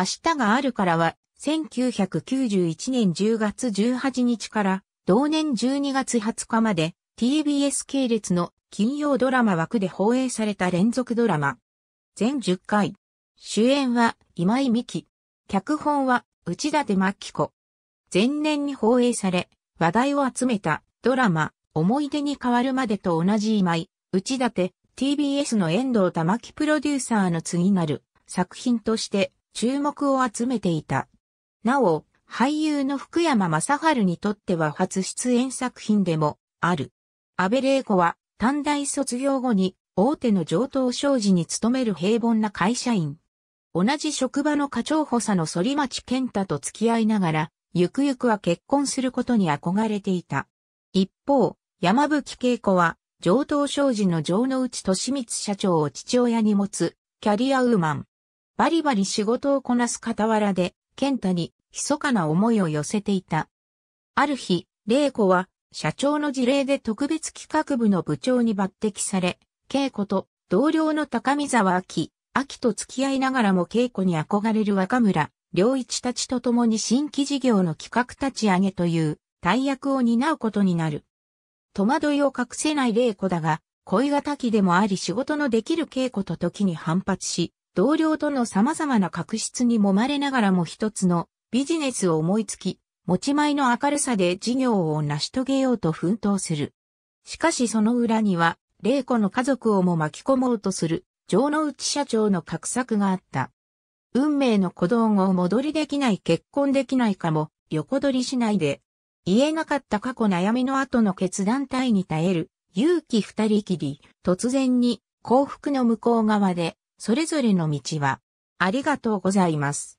明日があるからは、1991年10月18日から同年12月20日まで TBS 系列の金曜ドラマ枠で放映された連続ドラマ。全10回。主演は今井美希。脚本は内田真紀子。前年に放映され、話題を集めたドラマ、思い出に変わるまでと同じ今井、内立、TBS の遠藤玉木プロデューサーの次なる作品として注目を集めていた。なお、俳優の福山雅治にとっては初出演作品でもある。安倍玲子は短大卒業後に大手の上等商事に勤める平凡な会社員。同じ職場の課長補佐の反町健太と付き合いながら、ゆくゆくは結婚することに憧れていた。一方、山吹恵子は、上等商事の城之内利光社長を父親に持つ、キャリアウーマン。バリバリ仕事をこなす傍らで、健太に、密かな思いを寄せていた。ある日、玲子は、社長の事例で特別企画部の部長に抜擢され、稽古と同僚の高見沢明、秋と付き合いながらも稽古に憧れる若村、良一たちと共に新規事業の企画立ち上げという大役を担うことになる。戸惑いを隠せない玲子だが、恋がたきでもあり仕事のできる稽古と時に反発し、同僚との様々な確執に揉まれながらも一つのビジネスを思いつき、持ち前の明るさで事業を成し遂げようと奮闘する。しかしその裏には、玲子の家族をも巻き込もうとする、城之内社長の画策があった。運命の鼓動を戻りできない結婚できないかも、横取りしないで、言えなかった過去悩みの後の決断体に耐える、勇気二人きり、突然に幸福の向こう側でそれぞれの道は、ありがとうございます。